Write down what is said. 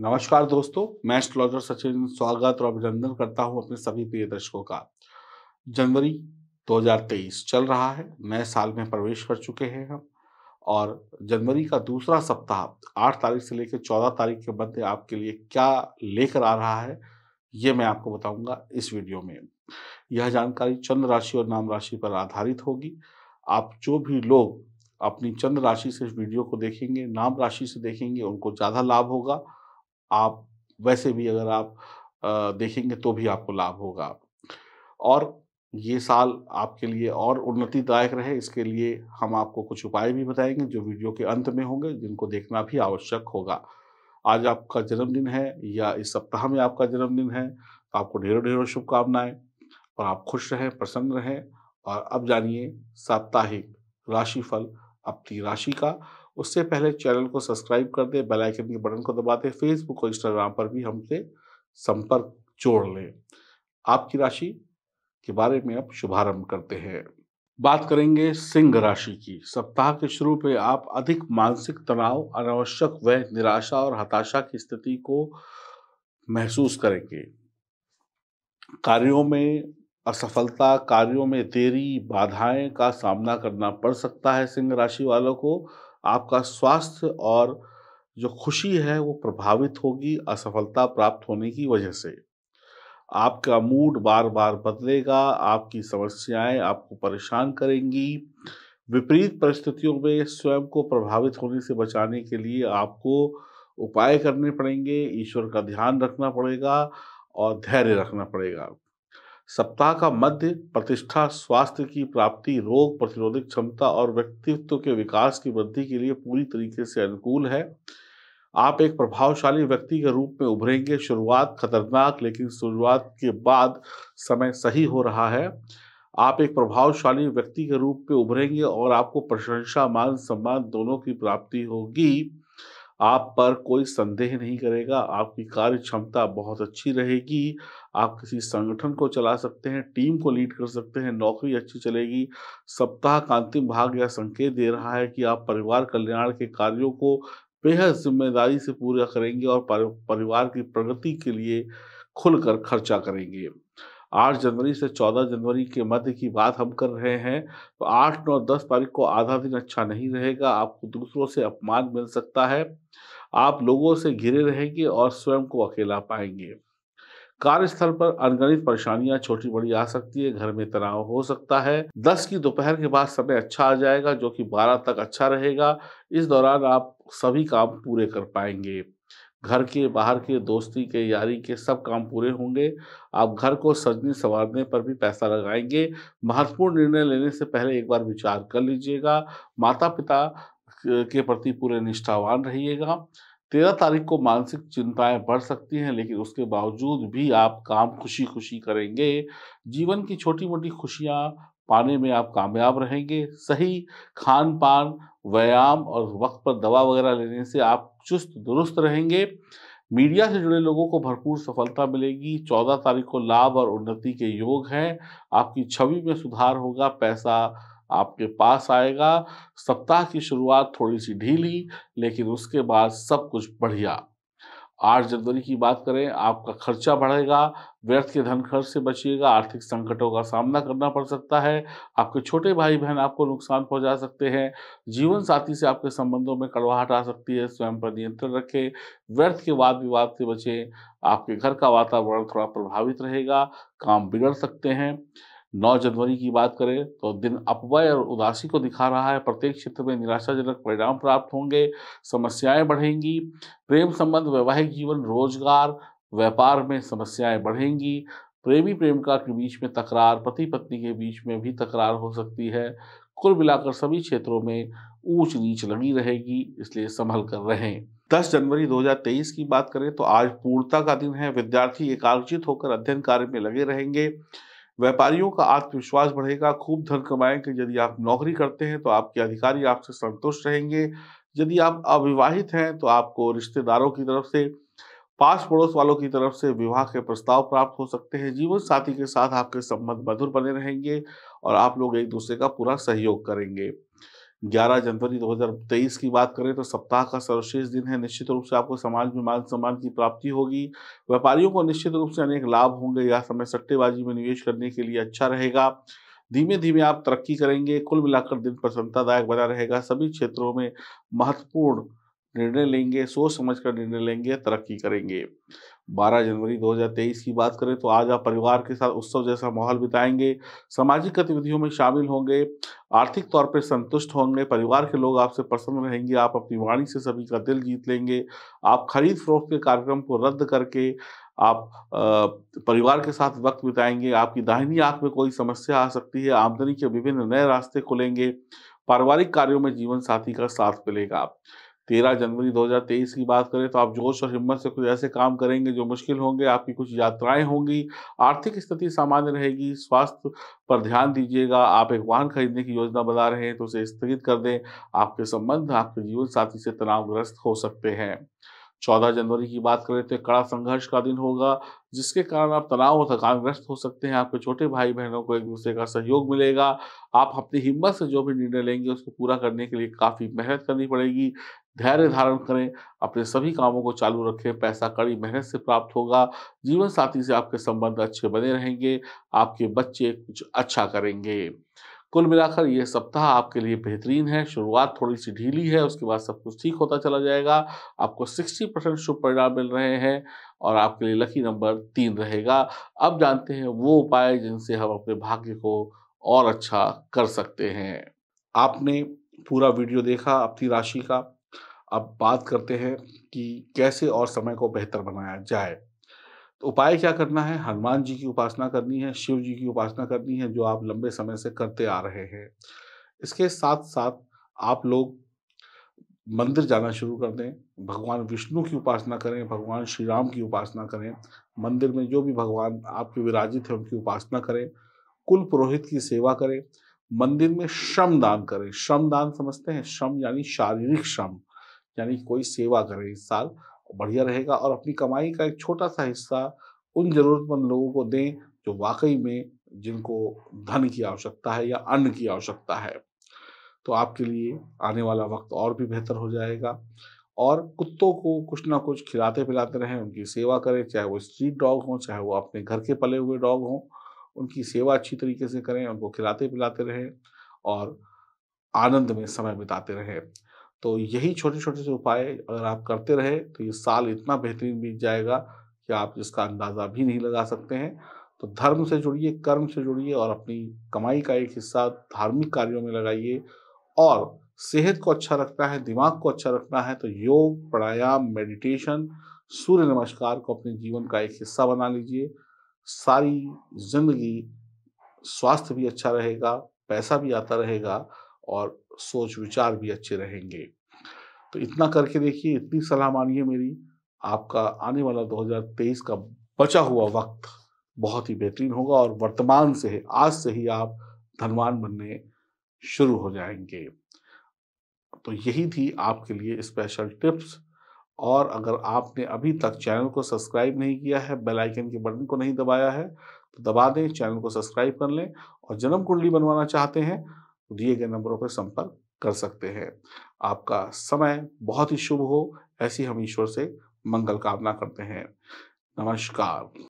नमस्कार दोस्तों मैं एस्ट्रोलॉजर सचिन स्वागत और अभिनंदन करता हूं अपने सभी प्रिय दर्शकों का जनवरी 2023 चल रहा है नए साल में प्रवेश कर चुके हैं हम और जनवरी का दूसरा सप्ताह आठ तारीख से लेकर चौदह तारीख के मध्य आपके लिए क्या लेकर आ रहा है ये मैं आपको बताऊंगा इस वीडियो में यह जानकारी चंद्र राशि और नाम राशि पर आधारित होगी आप जो भी लोग अपनी चंद्र राशि से इस वीडियो को देखेंगे नाम राशि से देखेंगे उनको ज़्यादा लाभ होगा आप वैसे भी अगर आप देखेंगे तो भी आपको लाभ होगा और ये साल आपके लिए और उन्नतिदायक रहे इसके लिए हम आपको कुछ उपाय भी बताएंगे जो वीडियो के अंत में होंगे जिनको देखना भी आवश्यक होगा आज आपका जन्मदिन है या इस सप्ताह में आपका जन्मदिन है तो आपको ढेरों ढेरों शुभकामनाएं और आप खुश रहें प्रसन्न रहें और अब जानिए साप्ताहिक राशिफल अपनी राशि का उससे पहले चैनल को सब्सक्राइब कर दें बेल आइकन के बटन को दबा दें फेसबुक और इंस्टाग्राम पर भी हमसे संपर्क जोड़ लें आपकी राशि के बारे में आप शुभारंभ करते हैं बात करेंगे सिंह राशि की सप्ताह के शुरू पे आप अधिक मानसिक तनाव अनावश्यक व निराशा और हताशा की स्थिति को महसूस करेंगे कार्यों में असफलता कार्यों में देरी बाधाएं का सामना करना पड़ सकता है सिंह राशि वालों को आपका स्वास्थ्य और जो खुशी है वो प्रभावित होगी असफलता प्राप्त होने की वजह से आपका मूड बार बार बदलेगा आपकी समस्याएं आपको परेशान करेंगी विपरीत परिस्थितियों में स्वयं को प्रभावित होने से बचाने के लिए आपको उपाय करने पड़ेंगे ईश्वर का ध्यान रखना पड़ेगा और धैर्य रखना पड़ेगा सप्ताह का मध्य प्रतिष्ठा स्वास्थ्य की प्राप्ति रोग प्रतिरोधक क्षमता और व्यक्तित्व के विकास की वृद्धि के लिए पूरी तरीके से अनुकूल है आप एक प्रभावशाली व्यक्ति के रूप में उभरेंगे शुरुआत खतरनाक लेकिन शुरुआत के बाद समय सही हो रहा है आप एक प्रभावशाली व्यक्ति के रूप में उभरेंगे और आपको प्रशंसा मान सम्मान दोनों की प्राप्ति होगी आप पर कोई संदेह नहीं करेगा आपकी कार्य क्षमता बहुत अच्छी रहेगी आप किसी संगठन को चला सकते हैं टीम को लीड कर सकते हैं नौकरी अच्छी चलेगी सप्ताह का अंतिम भाग यह संकेत दे रहा है कि आप परिवार कल्याण के कार्यों को बेहद जिम्मेदारी से पूरा करेंगे और परिवार की प्रगति के लिए खुलकर खर्चा करेंगे आठ जनवरी से चौदह जनवरी के मध्य की बात हम कर रहे हैं तो आठ नौ दस तारीख को आधा दिन अच्छा नहीं रहेगा आपको दूसरों से अपमान मिल सकता है आप लोगों से घिरे रहेंगे और स्वयं को अकेला पाएंगे कार्यस्थल पर अनगणित परेशानियां छोटी बड़ी आ सकती है घर में तनाव हो सकता है दस की दोपहर के बाद समय अच्छा आ जाएगा जो कि बारह तक अच्छा रहेगा इस दौरान आप सभी काम पूरे कर पाएंगे घर के बाहर के दोस्ती के यारी के सब काम पूरे होंगे आप घर को सजने संवारने पर भी पैसा लगाएंगे महत्वपूर्ण निर्णय लेने से पहले एक बार विचार कर लीजिएगा माता पिता के प्रति पूरे निष्ठावान रहिएगा तेरह तारीख को मानसिक चिंताएं बढ़ सकती हैं लेकिन उसके बावजूद भी आप काम खुशी खुशी करेंगे जीवन की छोटी मोटी खुशियां पाने में आप कामयाब रहेंगे सही खान पान व्यायाम और वक्त पर दवा वगैरह लेने से आप चुस्त दुरुस्त रहेंगे मीडिया से जुड़े लोगों को भरपूर सफलता मिलेगी चौदह तारीख को लाभ और उन्नति के योग हैं आपकी छवि में सुधार होगा पैसा आपके पास आएगा सप्ताह की शुरुआत थोड़ी सी ढीली लेकिन उसके बाद सब कुछ बढ़िया आठ जनवरी की बात करें आपका खर्चा बढ़ेगा व्यर्थ के धन खर्च से बचिएगा आर्थिक संकटों का सामना करना पड़ सकता है आपके छोटे भाई बहन आपको नुकसान पहुंचा सकते हैं जीवन साथी से आपके संबंधों में कड़वाहट आ सकती है स्वयं पर नियंत्रण रखें व्यर्थ के वाद विवाद से बचें आपके घर का वातावरण थोड़ा प्रभावित रहेगा काम बिगड़ सकते हैं 9 जनवरी की बात करें तो दिन अपवय और उदासी को दिखा रहा है प्रत्येक क्षेत्र में निराशाजनक परिणाम प्राप्त होंगे समस्याएं बढ़ेंगी प्रेम संबंध वैवाहिक जीवन रोजगार व्यापार में समस्याएं बढ़ेंगी प्रेमी प्रेमिका के बीच में तकरार पति पत्नी के बीच में भी तकरार हो सकती है कुल मिलाकर सभी क्षेत्रों में ऊंच नीच लगी रहेगी इसलिए संभल कर रहें 10 जनवरी 2023 की बात करें तो आज पूर्णता का दिन है विद्यार्थी एकाग्रचित होकर अध्ययन कार्य में लगे रहेंगे व्यापारियों का आत्मविश्वास बढ़ेगा खूब धन कमाएंगे यदि आप नौकरी करते हैं तो आपके अधिकारी आपसे संतुष्ट रहेंगे यदि आप अविवाहित हैं तो आपको रिश्तेदारों की तरफ से पास पड़ोस वालों की तरफ से विवाह के प्रस्ताव प्राप्त हो सकते हैं जीवन साथी के साथ आपके संबंध मधुर बने रहेंगे और आप लोग एक दूसरे का पूरा सहयोग करेंगे 11 जनवरी 2023 की बात करें तो सप्ताह का सर्वश्रेष्ठ दिन है निश्चित रूप से आपको समाज में मान सम्मान की प्राप्ति होगी व्यापारियों को निश्चित रूप से अनेक लाभ होंगे यह समय सट्टेबाजी में निवेश करने के लिए अच्छा रहेगा धीमे धीमे आप तरक्की करेंगे कुल मिलाकर दिन प्रसन्नतादायक बना रहेगा सभी क्षेत्रों में महत्वपूर्ण निर्णय लेंगे सोच समझ कर निर्णय लेंगे तरक्की करेंगे 12 जनवरी 2023 की बात करें तो आज आप परिवार के साथ उत्सव जैसा माहौल बिताएंगे सामाजिक गतिविधियों में शामिल होंगे आर्थिक तौर पर संतुष्ट होंगे परिवार के लोग आपसे प्रसन्न रहेंगे आप अपनी वाणी से सभी का दिल जीत लेंगे आप खरीद फरोख्त के कार्यक्रम को रद्द करके आप परिवार के साथ वक्त बिताएंगे आपकी दाहिनी आंख में कोई समस्या आ सकती है आमदनी के विभिन्न नए रास्ते खुलेंगे पारिवारिक कार्यों में जीवन साथी का साथ मिलेगा तेरह जनवरी 2023 की बात करें तो आप जोश और हिम्मत से कुछ ऐसे काम करेंगे जो मुश्किल होंगे आपकी कुछ यात्राएं होंगी आर्थिक स्थिति सामान्य रहेगी स्वास्थ्य पर ध्यान दीजिएगा आप एक वाहन खरीदने की योजना बना रहे हैं तो उसे स्थगित कर दें आपके संबंध आपके जीवन साथी से तनावग्रस्त हो सकते हैं चौदह जनवरी की बात करें तो कड़ा संघर्ष का दिन होगा जिसके कारण आप तनाव और थकानग्रस्त हो सकते हैं आपके छोटे भाई बहनों को एक दूसरे का सहयोग मिलेगा आप अपनी हिम्मत से जो भी निर्णय लेंगे उसको पूरा करने के लिए काफ़ी मेहनत करनी पड़ेगी धैर्य धारण करें अपने सभी कामों को चालू रखें पैसा कड़ी मेहनत से प्राप्त होगा जीवन साथी से आपके संबंध अच्छे बने रहेंगे आपके बच्चे कुछ अच्छा करेंगे कुल मिलाकर यह सप्ताह आपके लिए बेहतरीन है शुरुआत थोड़ी सी ढीली है उसके बाद सब कुछ ठीक होता चला जाएगा आपको 60 परसेंट शुभ परिणाम मिल रहे हैं और आपके लिए लकी नंबर तीन रहेगा अब जानते हैं वो उपाय जिनसे हम अपने भाग्य को और अच्छा कर सकते हैं आपने पूरा वीडियो देखा अपनी राशि का अब बात करते हैं कि कैसे और समय को बेहतर बनाया जाए तो उपाय क्या करना है हनुमान जी की उपासना करनी है शिव जी की उपासना करनी है जो आप लंबे समय से करते आ रहे हैं इसके साथ साथ आप लोग मंदिर जाना शुरू कर दें भगवान विष्णु की उपासना करें भगवान श्री राम की उपासना करें मंदिर में जो भी भगवान आपके विराजित हैं उनकी उपासना करें कुल पुरोहित की सेवा करें मंदिर में श्रम दान करें श्रम दान समझते हैं श्रम यानी शारीरिक श्रम यानी कोई सेवा करे इस साल बढ़िया रहेगा और अपनी कमाई का एक छोटा सा हिस्सा उन जरूरतमंद लोगों को दें जो वाकई में जिनको धन की आवश्यकता है या अन्न की आवश्यकता है तो आपके लिए आने वाला वक्त और भी बेहतर हो जाएगा और कुत्तों को कुछ ना कुछ खिलाते पिलाते रहें उनकी सेवा करें चाहे वो स्ट्रीट डॉग हों चाहे वो अपने घर के पले हुए डॉग हों उनकी सेवा अच्छी तरीके से करें उनको खिलाते पिलाते रहें और आनंद में समय बिताते रहें तो यही छोटे छोटे से उपाय अगर आप करते रहे तो ये साल इतना बेहतरीन बीत जाएगा कि आप इसका अंदाज़ा भी नहीं लगा सकते हैं तो धर्म से जुड़िए कर्म से जुड़िए और अपनी कमाई का एक हिस्सा धार्मिक कार्यों में लगाइए और सेहत को अच्छा रखना है दिमाग को अच्छा रखना है तो योग प्राणायाम मेडिटेशन सूर्य नमस्कार को अपने जीवन का एक हिस्सा बना लीजिए सारी जिंदगी स्वास्थ्य भी अच्छा रहेगा पैसा भी आता रहेगा और सोच विचार भी अच्छे रहेंगे तो इतना करके देखिए इतनी सलाह मानिए मेरी आपका आने वाला 2023 का बचा हुआ वक्त बहुत ही बेहतरीन होगा और वर्तमान से आज से ही आप धनवान बनने शुरू हो जाएंगे तो यही थी आपके लिए स्पेशल टिप्स और अगर आपने अभी तक चैनल को सब्सक्राइब नहीं किया है बेल आइकन के बटन को नहीं दबाया है तो दबा दें चैनल को सब्सक्राइब कर लें और जन्म कुंडली बनवाना चाहते हैं दिए गए नंबरों पर संपर्क कर सकते हैं आपका समय बहुत ही शुभ हो ऐसी हम ईश्वर से मंगल कामना करते हैं नमस्कार